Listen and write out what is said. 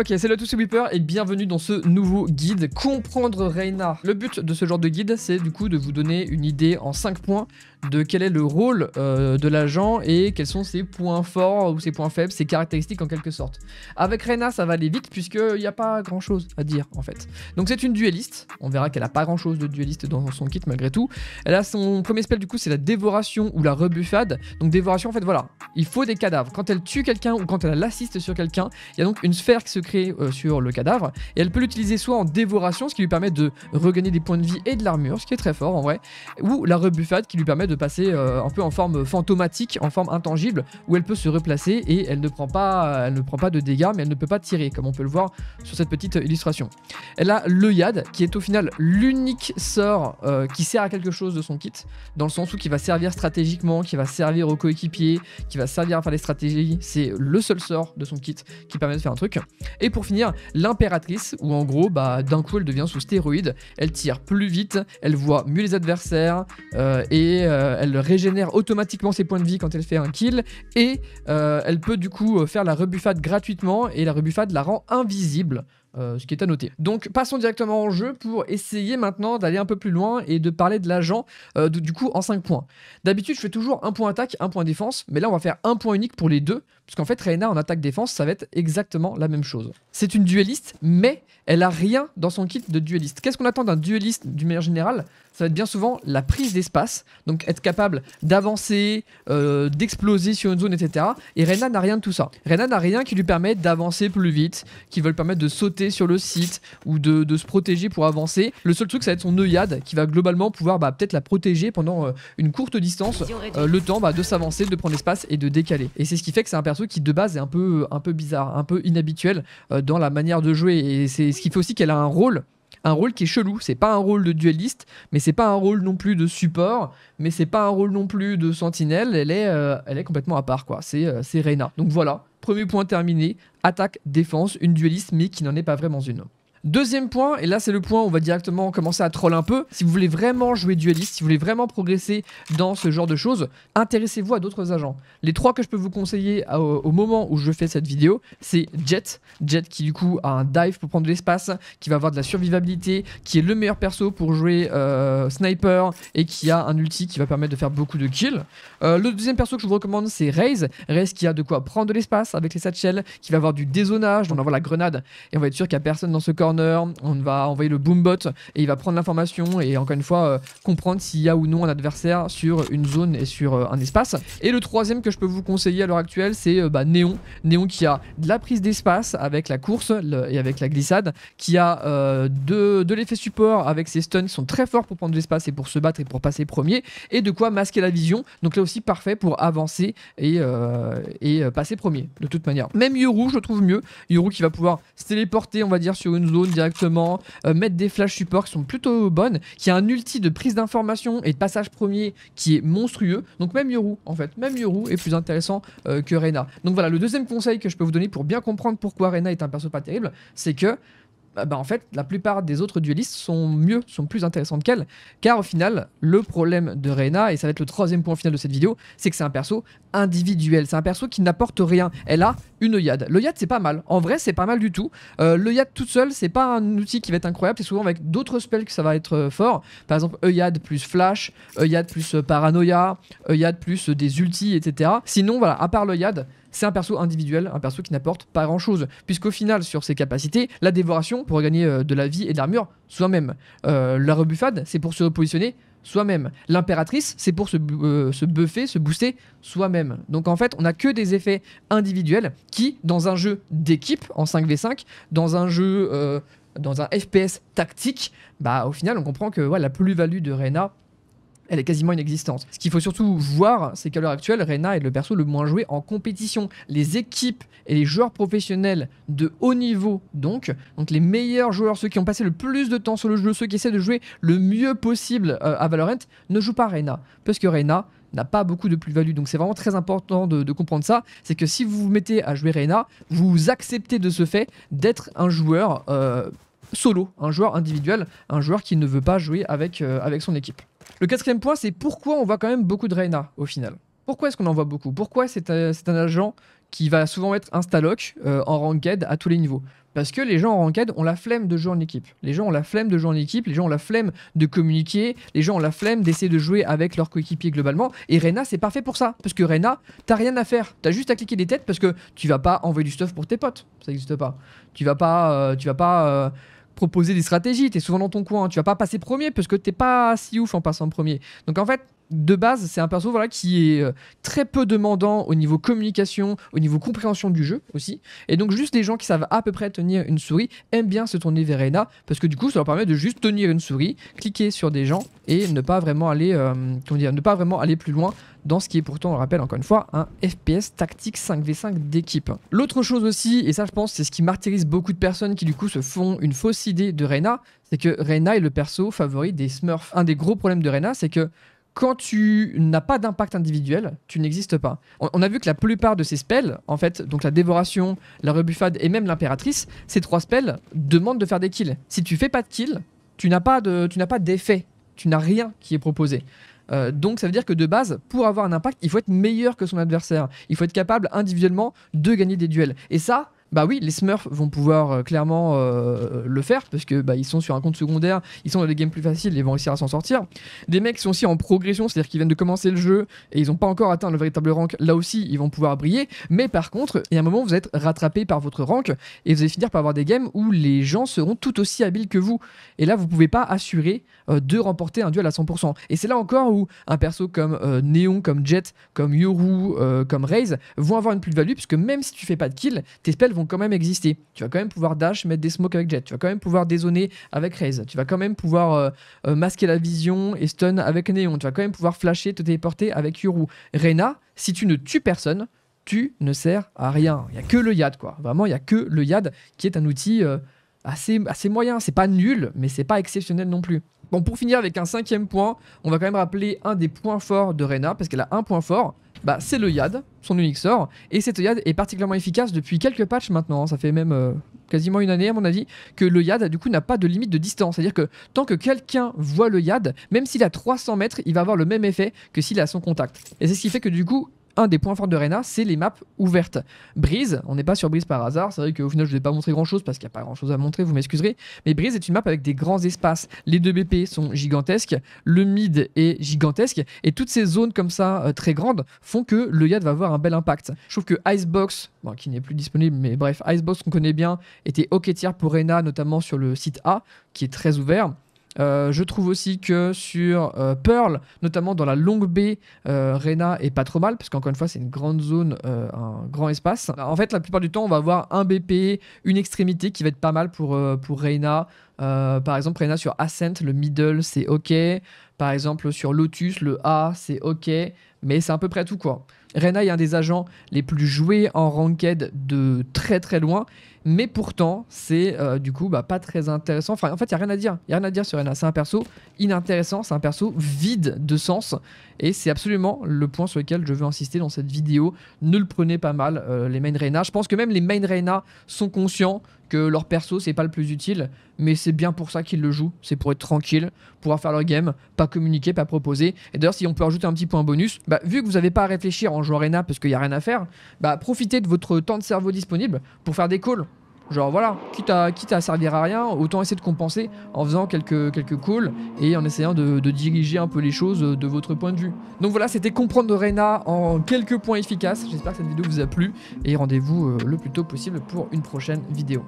Ok, c'est le Tous Weeper et bienvenue dans ce nouveau guide Comprendre Reina. Le but de ce genre de guide, c'est du coup de vous donner une idée en 5 points de quel est le rôle euh, de l'agent et quels sont ses points forts ou ses points faibles, ses caractéristiques en quelque sorte. Avec Reina, ça va aller vite puisqu'il n'y a pas grand chose à dire en fait. Donc c'est une dueliste, on verra qu'elle a pas grand chose de dueliste dans son kit malgré tout. Elle a son premier spell du coup, c'est la dévoration ou la rebuffade. Donc dévoration en fait voilà, il faut des cadavres. Quand elle tue quelqu'un ou quand elle l'assiste sur quelqu'un, il y a donc une sphère qui se euh, sur le cadavre. Et elle peut l'utiliser soit en dévoration, ce qui lui permet de regagner des points de vie et de l'armure, ce qui est très fort en vrai, ou la rebuffade qui lui permet de passer euh, un peu en forme fantomatique, en forme intangible, où elle peut se replacer et elle ne prend pas, elle ne prend pas de dégâts, mais elle ne peut pas tirer, comme on peut le voir sur cette petite illustration. Elle a le Yad, qui est au final l'unique sort euh, qui sert à quelque chose de son kit, dans le sens où qui va servir stratégiquement, qui va servir aux coéquipiers, qui va servir à faire des stratégies. C'est le seul sort de son kit qui permet de faire un truc. Et pour finir, l'impératrice, où en gros, bah, d'un coup, elle devient sous stéroïde, elle tire plus vite, elle voit mieux les adversaires, euh, et euh, elle régénère automatiquement ses points de vie quand elle fait un kill, et euh, elle peut du coup faire la rebuffade gratuitement, et la rebuffade la rend invisible. Euh, ce qui est à noter. Donc passons directement en jeu pour essayer maintenant d'aller un peu plus loin et de parler de l'agent euh, du coup en 5 points. D'habitude je fais toujours un point attaque, un point défense, mais là on va faire un point unique pour les deux, puisqu'en fait Reina en attaque défense ça va être exactement la même chose. C'est une dueliste, mais elle a rien dans son kit de dueliste. Qu'est-ce qu'on attend d'un dueliste du meilleur général ça va être bien souvent la prise d'espace, donc être capable d'avancer, euh, d'exploser sur une zone, etc. Et Reyna n'a rien de tout ça. Reyna n'a rien qui lui permette d'avancer plus vite, qui va lui permettre de sauter sur le site ou de, se protéger pour avancer. Le seul truc, ça va être son œillade qui va globalement pouvoir bah, peut-être la protéger pendant euh, une courte distance, euh, le temps bah, de s'avancer, de prendre l'espace et de décaler. Et c'est ce qui fait que c'est un perso qui de base est un peu, un peu bizarre, un peu inhabituel dans la manière de jouer. Et c'est ce qui fait aussi qu'elle a un rôle un rôle qui est chelou. C'est pas un rôle de dueliste, mais c'est pas un rôle non plus de support, mais c'est pas un rôle non plus de sentinelle. Elle est, euh, elle est complètement à part, quoi. Euh, c'est Reyna. Donc voilà, premier point terminé. Attaque, défense, une dueliste, mais qui n'en est pas vraiment une. Deuxième point, et là c'est le point où on va directement commencer à troll un peu, si vous voulez vraiment jouer dueliste, si vous voulez vraiment progresser dans ce genre de choses, intéressez-vous à d'autres agents. Les trois que je peux vous conseiller au, moment où je fais cette vidéo, c'est Jet, Jet qui du coup a un dive pour prendre de l'espace, qui va avoir de la survivabilité, qui est le meilleur perso pour jouer euh, sniper et qui a un ulti qui va permettre de faire beaucoup de kills. Euh, le deuxième perso que je vous recommande c'est Raze, Raze qui a de quoi prendre de l'espace avec les satchels, qui va avoir du dézonage, on avoir la grenade et on va être sûr qu'il n'y a personne dans ce corps on va envoyer le boombot et il va prendre l'information et encore une fois euh, comprendre s'il y a ou non un adversaire sur une zone et sur euh, un espace. Et le troisième que je peux vous conseiller à l'heure actuelle, c'est euh, bah, Néon. Néon qui a de la prise d'espace avec la course et avec la glissade, qui a de, l'effet support avec ses stuns qui sont très forts pour prendre de l'espace et pour se battre et pour passer premier, et de quoi masquer la vision. Donc là aussi parfait pour avancer et, et passer premier de toute manière. Même Yoru, je trouve mieux. Yoru qui va pouvoir se téléporter, on va dire, sur une zone directement, euh, mettre des flash support qui sont plutôt bonnes, qui a un ulti de prise d'information et de passage premier qui est monstrueux. Donc même Yoru, en fait, même Yoru est plus intéressant euh, que Reyna. Donc voilà, le deuxième conseil que je peux vous donner pour bien comprendre pourquoi Reyna est un perso pas terrible, c'est que bah, bah, en fait, la plupart des autres duellistes sont mieux, sont plus intéressantes qu'elle. Car au final, le problème de Reyna, et ça va être le troisième point final de cette vidéo, c'est que c'est un perso individuel. C'est un perso qui n'apporte rien. Elle a une Oyad. L'Oyad, c'est pas mal. En vrai, c'est pas mal du tout. Euh, Yad toute seule, c'est pas un outil qui va être incroyable. C'est souvent avec d'autres spells que ça va être euh, fort. Par exemple, Oyad plus Flash, Oyad plus euh, Paranoia, Oyad plus euh, des ultis, etc. Sinon, voilà, à part l'Oyad, c'est un perso individuel, un perso qui n'apporte pas grand chose. Puisqu'au final, sur ses capacités, la dévoration pour gagner euh, de la vie et de l'armure soi-même. Euh, la rebuffade, c'est pour se repositionner soi-même. L'impératrice, c'est pour se, euh, buffer, se booster soi-même. Donc en fait, on n'a que des effets individuels qui, dans un jeu d'équipe en 5v5, dans un jeu, dans un FPS tactique, bah au final, on comprend que ouais, la plus-value de Reyna, elle est quasiment inexistante. Ce qu'il faut surtout voir, c'est qu'à l'heure actuelle, Reyna est le perso le moins joué en compétition. Les équipes et les joueurs professionnels de haut niveau, donc, donc les meilleurs joueurs, ceux qui ont passé le plus de temps sur le jeu, ceux qui essaient de jouer le mieux possible euh, à Valorant, ne jouent pas Reyna. Parce que Reyna, n'a pas beaucoup de plus-value. Donc c'est vraiment très important de, comprendre ça. C'est que si vous vous mettez à jouer Reyna, vous acceptez de ce fait d'être un joueur euh, solo, un joueur individuel, un joueur qui ne veut pas jouer avec, euh, avec son équipe. Le quatrième point, c'est pourquoi on voit quand même beaucoup de Reyna, au final. Pourquoi est-ce qu'on en voit beaucoup Pourquoi c'est un, agent qui va souvent être un staloc euh, en ranked à tous les niveaux Parce que les gens en ranked ont la flemme de jouer en équipe. Les gens ont la flemme de jouer en équipe, les gens ont la flemme de communiquer, les gens ont la flemme d'essayer de jouer avec leurs coéquipiers globalement. Et Reyna, c'est parfait pour ça. Parce que Reyna, t'as rien à faire. T'as juste à cliquer des têtes parce que tu vas pas envoyer du stuff pour tes potes. Ça n'existe pas. Tu vas pas. Euh, tu vas pas. Euh, proposer des stratégies. Tu es souvent dans ton coin. Tu vas pas passer premier parce que t'es pas si ouf en passant premier. Donc en fait, de base, c'est un perso voilà, qui est euh, très peu demandant au niveau communication, au niveau compréhension du jeu aussi. Et donc, juste les gens qui savent à peu près tenir une souris aiment bien se tourner vers Reyna parce que du coup, ça leur permet de juste tenir une souris, cliquer sur des gens et ne pas vraiment aller, euh, dire, ne pas vraiment aller plus loin dans ce qui est pourtant, on le rappelle encore une fois, un FPS tactique 5v5 d'équipe. L'autre chose aussi, et ça je pense c'est ce qui martyrise beaucoup de personnes qui du coup se font une fausse idée de Reyna, c'est que Reyna est le perso favori des Smurfs. Un des gros problèmes de Reyna, c'est que quand tu n'as pas d'impact individuel, tu n'existes pas. On, a vu que la plupart de ces spells, en fait, donc la dévoration, la rebuffade et même l'impératrice, ces trois spells demandent de faire des kills. Si tu fais pas de kills, tu n'as pas de, tu n'as pas d'effet, tu n'as rien qui est proposé. Euh, donc ça veut dire que de base, pour avoir un impact, il faut être meilleur que son adversaire. Il faut être capable individuellement de gagner des duels. Et ça, bah oui, les Smurfs vont pouvoir euh, clairement euh, le faire parce que bah, ils sont sur un compte secondaire, ils sont dans des games plus faciles, ils vont réussir à s'en sortir. Des mecs sont aussi en progression, c'est-à-dire qu'ils viennent de commencer le jeu et ils n'ont pas encore atteint le véritable rank, là aussi ils vont pouvoir briller. Mais par contre, il y a un moment vous êtes rattrapé par votre rank et vous allez finir par avoir des games où les gens seront tout aussi habiles que vous. Et là, vous pouvez pas assurer euh, de remporter un duel à 100%. Et c'est là encore où un perso comme Néon, comme Jet, comme Yoru, comme Raze vont avoir une plus-value puisque même si tu fais pas de kill, tes spells quand même exister. Tu vas quand même pouvoir dash, mettre des smokes avec Jet. Tu vas quand même pouvoir dézoner avec Raze. Tu vas quand même pouvoir euh, euh, masquer la vision et stun avec Néon. Tu vas quand même pouvoir flasher, te téléporter avec yoru. Reyna, si tu ne tues personne, tu ne sers à rien. Il n'y a que le Yad, quoi. Vraiment, il n'y a que le Yad qui est un outil euh, assez, assez moyen. C'est pas nul, mais c'est pas exceptionnel non plus. Bon, pour finir avec un cinquième point, on va quand même rappeler un des points forts de Reyna, parce qu'elle a un point fort bah, c'est le YAD, son unique sort. Et cette YAD est particulièrement efficace depuis quelques patchs maintenant. Hein. ça fait même euh, quasiment une année, à mon avis, que le YAD, du coup, n'a pas de limite de distance. C'est-à-dire que tant que quelqu'un voit le YAD, même s'il a 300 mètres, il va avoir le même effet que s'il a son contact. Et c'est ce qui fait que, du coup, un des points forts de Rena, c'est les maps ouvertes. Breeze, on n'est pas sur Breeze par hasard, c'est vrai qu'au final je ne vais pas montrer grand chose parce qu'il n'y a pas grand chose à montrer, vous m'excuserez, mais Breeze est une map avec des grands espaces. Les deux BP sont gigantesques, le mid est gigantesque, et toutes ces zones comme ça euh, très grandes font que le Yad va avoir un bel impact. Je trouve que Icebox, qui n'est plus disponible, mais bref, Icebox qu'on connaît bien, était ok tier pour Rena, notamment sur le site A, qui est très ouvert. Euh, je trouve aussi que sur euh, Pearl, notamment dans la longue baie, euh, Reyna est pas trop mal, parce qu'encore une fois, c'est une grande zone, un grand espace. En fait, la plupart du temps, on va avoir un BP, une extrémité qui va être pas mal pour, pour Reyna. Euh, par exemple, Rena sur Ascent, le middle, c'est OK. Par exemple, sur Lotus, le A, c'est OK. Mais c'est à peu près tout, quoi. Rena est un des agents les plus joués en ranked de très très loin. Mais pourtant, c'est euh, du coup bah, pas très intéressant. Enfin, en fait, il n'y a rien à dire. Il a rien à dire sur Rena. C'est un perso inintéressant, c'est un perso vide de sens. Et c'est absolument le point sur lequel je veux insister dans cette vidéo. Ne le prenez pas mal, euh, les main Rena. Je pense que même les main Rena sont conscients que leur perso c'est pas le plus utile, mais c'est bien pour ça qu'ils le jouent, c'est pour être tranquille, pouvoir faire leur game, pas communiquer, pas proposer. Et d'ailleurs si on peut ajouter un petit point bonus, bah, vu que vous n'avez pas à réfléchir en jouant Arena parce qu'il n'y a rien à faire, bah, profitez de votre temps de cerveau disponible pour faire des calls. Genre voilà, quitte à, quitte à servir à rien, autant essayer de compenser en faisant quelques, quelques calls et en essayant de, de diriger un peu les choses de votre point de vue. Donc voilà, c'était comprendre Rena en quelques points efficaces. J'espère que cette vidéo vous a plu et rendez-vous euh, le plus tôt possible pour une prochaine vidéo.